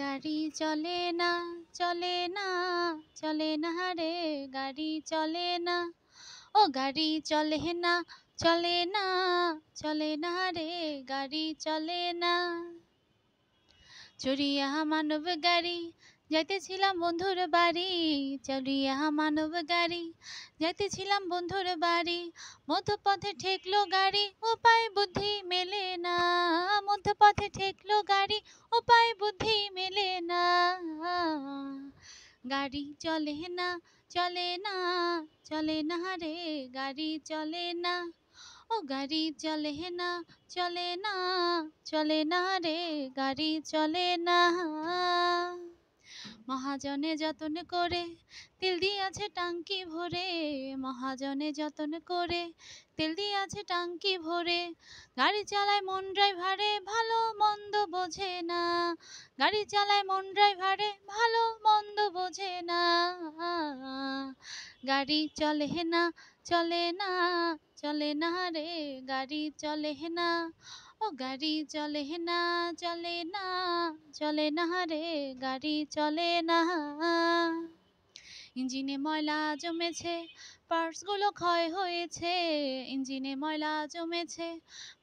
গাড়ি চলে না চলে না চলে না রে গাড়ি চলে না ও গাড়ি চলে না চলে না চলে না রে গাড়ি চলে না চুরিয়া মানব গাড়ি যাইতেছিলাম বন্ধুর বাড়ি চলিয়া মানব গাড়ি যাইতেছিলাম বন্ধুর বাড়ি মধ্যপথে ঠেকলো গাড়ি উপায় বুদ্ধি মেলে না মধ্যপথে ঠেকলো গাড়ি উপায় বুদ্ধি মেলে না গাড়ি চলে না চলে না চলে না রে গাড়ি চলে না ও গাড়ি চলে না চলে না চলে না রে গাড়ি চলে না মহাজনে যতন করে তেল দিয়াছে টাঙ্কি ভরে মহাজনে যতন করে তেল দিয়াছে টাঙ্কি ভরে গাড়ি চালায় মন ড্রাইভারে ভালো মন্দ বোঝে না গাড়ি চালায় মন ড্রাইভারে গাড়ি চলে না চলে না চলে না রে গাড়ি চলে না ও গাড়ি চলে না চলে না চলে না রে গাড়ি চলে না ইঞ্জিনে ময়লা জমেছে পার্টসগুলো ক্ষয় হয়েছে ইঞ্জিনে ময়লা জমেছে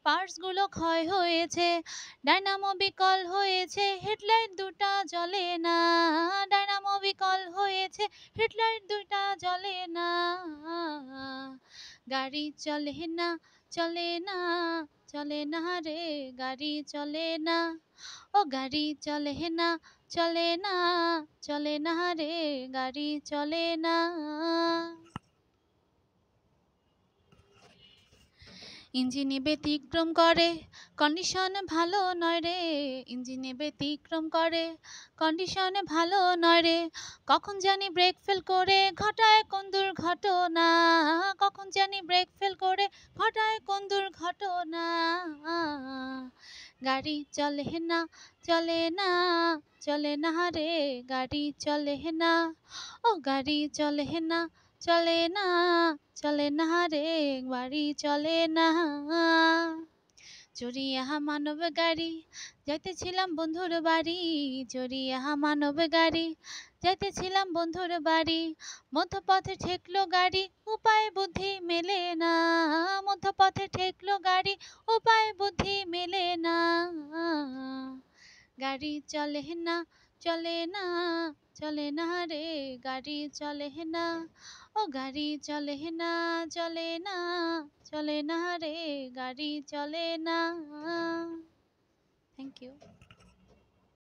পার্টসগুলো ক্ষয় হয়েছে ডায়নামো বিকল হয়েছে হেডলাইট দুটা জ্বলে না বিকল হয়েছে হেডলাইট দুইটা জ্বলে না গাড়ি চলে না চলে না চলে না রে গাড়ি চলে না ও গাড়ি চলে না চলে না চলে না রে গাড়ি চলে না ইঞ্জিনে ব্যতিক্রম করে কন্ডিশন ভালো নয় রে ইঞ্জিনে ব্যতিক্রম করে কন্ডিশন ভালো নয় রে কখন জানি ব্রেক ফেল করে ঘটায় কোন দুর্ঘটনা কখন জানি ব্রেক ফেল করে ঘটায় কোন দুর্ঘটনা গাড়ি চলে না চলে না চলে না রে গাড়ি চলে না ও গাড়ি চলে না চলে না চলে না রে বাড়ি চলে না চড়িয়াহা মানব গাড়ি যাইতেছিলাম বন্ধুর বাড়ি চড়িয়াহা মানব গাড়ি যাইতেছিলাম বন্ধুর বাড়ি মধ্যপথে ঠেকলো গাড়ি উপায় বুদ্ধি মেলে না মধ্যপথে ঠেকলো গাড়ি উপায় বুদ্ধি মেলে না গাড়ি চলে না চলে না চলে না রে গাড়ি চলে না ও গাড়ি চলে না চলে না চলে না রে গাড়ি চলে না থ্যাংক ইউ